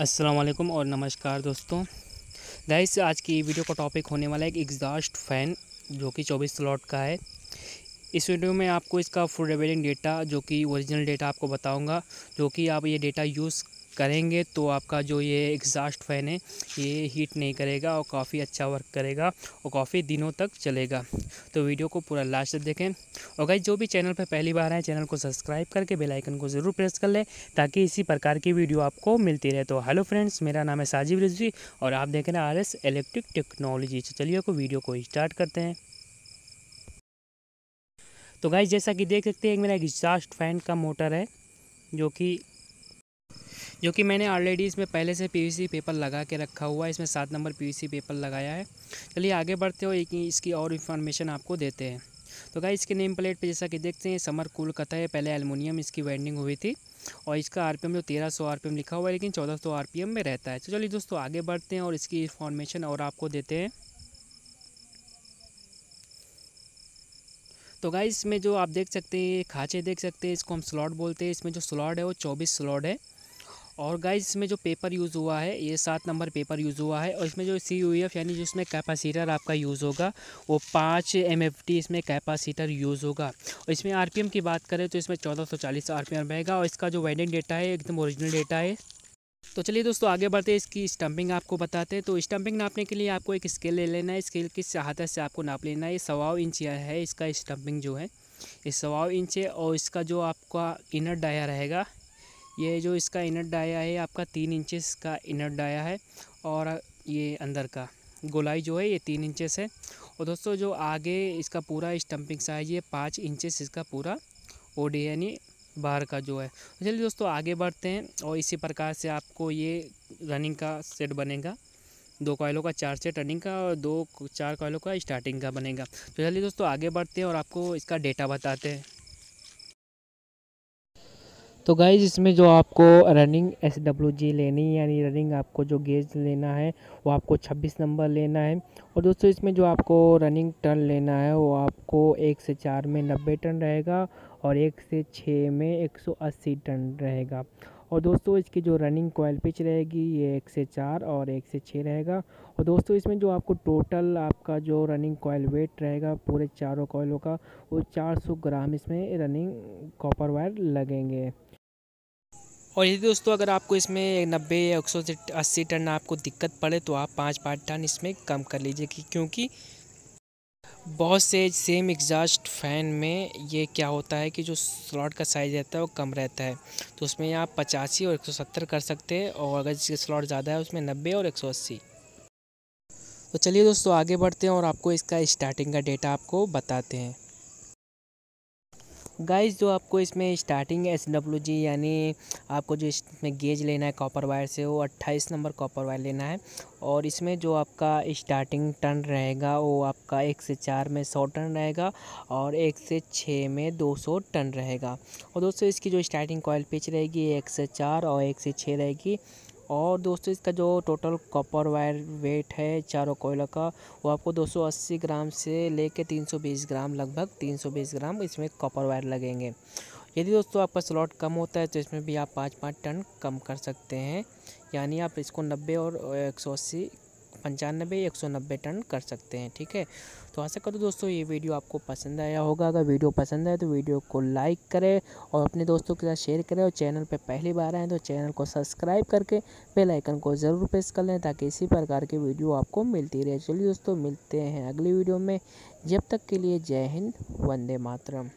अस्सलाम और नमस्कार दोस्तों गाइस आज की वीडियो का टॉपिक होने वाला है एक एग्जास्ट फ़ैन जो कि 24 स्लॉट का है इस वीडियो में आपको इसका फुल रिवेलिंग डेटा जो कि ओरिजिनल डेटा आपको बताऊंगा जो कि आप ये डेटा यूज़ करेंगे तो आपका जो ये एग्जास्ट फ़ैन है ये हीट नहीं करेगा और काफ़ी अच्छा वर्क करेगा और काफ़ी दिनों तक चलेगा तो वीडियो को पूरा लास्ट तक देखें और गाइज जो भी चैनल पर पहली बार आए चैनल को सब्सक्राइब करके बेलाइकन को ज़रूर प्रेस कर लें ताकि इसी प्रकार की वीडियो आपको मिलती रहे तो हेलो फ्रेंड्स मेरा नाम है साजिब रिजवी और आप देख रहे हैं आर एस इलेक्ट्रिक टेक्नोलॉजी चलिए को वीडियो को स्टार्ट करते हैं तो गाइज जैसा कि देख सकते हैं मेरा एग्जास्ट फैन का मोटर है जो कि जो कि मैंने ऑलरेडी इसमें पहले से पीवीसी पेपर लगा के रखा हुआ है इसमें सात नंबर पीवीसी पेपर लगाया है चलिए आगे बढ़ते हो एक इसकी और इन्फॉर्मेशन आपको देते हैं तो गाइस इसके नेम प्लेट पे जैसा कि देखते हैं समर कूल कथा है पहले एलमोनियम इसकी वाइंडिंग हुई थी और इसका आरपीएम जो तेरह सौ आरपीएम लिखा हुआ है लेकिन चौदह सौ आरपीएम में रहता है तो चलिए दोस्तों आगे बढ़ते हैं और इसकी इन्फॉर्मेशन और आपको देते हैं तो गाइस इसमें जो आप देख सकते हैं खाँचे देख सकते हैं इसको हम स्लॉट बोलते हैं इसमें जो स्लॉट है वो चौबीस स्लॉट है और गाइज इसमें जो पेपर यूज़ हुआ है ये सात नंबर पेपर यूज़ हुआ है और इसमें जो सी यू एफ यानी जिसमें कैपासीटर आपका यूज़ होगा वो पाँच एम एफ टी इसमें कैपासीटर यूज़ होगा और इसमें आर पी एम की बात करें तो इसमें चौदह सौ चालीस आर पी एम रहेगा और इसका जो वेडिंग डेटा है एकदम ओरिजिनल डेटा है तो चलिए दोस्तों आगे बढ़ते हैं इसकी स्टम्पिंग आपको बताते हैं तो स्टम्पिंग नापने के लिए आपको एक स्केल ले लेना है स्केल की सहायता से आपको नाप लेना है सवा इंच है इसका स्टम्पिंग जो है ये सवा इंच है और इसका जो आपका इनर डाया रहेगा ये जो इसका इनर डाया है आपका तीन इंचेस का इनर डाया है और ये अंदर का गोलाई जो है ये तीन इंचेस है और दोस्तों जो आगे इसका पूरा स्टम्पिंग साइज ये पाँच इंचेस इसका पूरा ओडी यानी बाहर का जो है तो चलिए दोस्तों आगे बढ़ते हैं और इसी प्रकार से आपको ये रनिंग का सेट बनेगा दो कोयलों का चार सेट रनिंग का और दो चार कोयलों का स्टार्टिंग का बनेगा तो चलिए दोस्तों आगे बढ़ते हैं और आपको इसका डेटा बताते हैं तो गाइज इसमें जो आपको रनिंग एस डब्ल्यू जी लेनी यानी रनिंग आपको जो गेज लेना है वो आपको 26 नंबर लेना है और दोस्तों इसमें जो आपको रनिंग टर्न लेना है वो आपको एक से चार में नब्बे टर्न रहेगा और एक से छः में 180 टर्न रहेगा और दोस्तों इसकी जो रनिंग कोयल पिच रहेगी ये एक से चार और एक से छः रहेगा और दोस्तों इसमें जो आपको टोटल आपका जो रनिंग कोयल वेट रहेगा पूरे चारों कोयलों का वो 400 ग्राम इसमें रनिंग कॉपर वायर लगेंगे और यदि दोस्तों अगर आपको इसमें नब्बे या एक सौ अस्सी टन आपको दिक्कत पड़े तो आप पाँच पाँच टन इसमें कम कर लीजिए क्योंकि बहुत से सेम एग्जास्ट फ़ैन में ये क्या होता है कि जो स्लॉट का साइज़ रहता है वो कम रहता है तो उसमें आप पचासी और एक सौ सत्तर कर सकते हैं और अगर जिसके स्लॉट ज़्यादा है उसमें नब्बे और एक सौ अस्सी तो चलिए दोस्तों आगे बढ़ते हैं और आपको इसका स्टार्टिंग का डेटा आपको बताते हैं गाइस जो आपको इसमें स्टार्टिंग एस डब्ल्यू जी यानी आपको जो इसमें गेज लेना है कॉपर वायर से वो अट्ठाईस नंबर कॉपर वायर लेना है और इसमें जो आपका स्टार्टिंग टर्न रहेगा वो आपका एक से चार में सौ टर्न रहेगा और एक से छः में दो सौ टर्न रहेगा और दोस्तों इसकी जो स्टार्टिंग कॉयल पिच रहेगी एक से चार और एक से छः रहेगी और दोस्तों इसका जो टोटल कॉपर वायर वेट है चारों कोयला का वो आपको 280 ग्राम से लेके 320 ग्राम लगभग 320 ग्राम इसमें कॉपर वायर लगेंगे यदि दोस्तों आपका स्लॉट कम होता है तो इसमें भी आप पाँच पाँच टन कम कर सकते हैं यानी आप इसको नब्बे और एक पंचानबे एक सौ नब्बे टन कर सकते हैं ठीक है तो आशा करूँ दोस्तों ये वीडियो आपको पसंद आया होगा अगर वीडियो पसंद आए तो वीडियो को लाइक करें और अपने दोस्तों के साथ शेयर करें और चैनल पर पहली बार आएँ तो चैनल को सब्सक्राइब करके बेल आइकन को ज़रूर प्रेस कर लें ताकि इसी प्रकार की वीडियो आपको मिलती रहे चलिए दोस्तों मिलते हैं अगली वीडियो में जब तक के लिए जय हिंद वंदे मातरम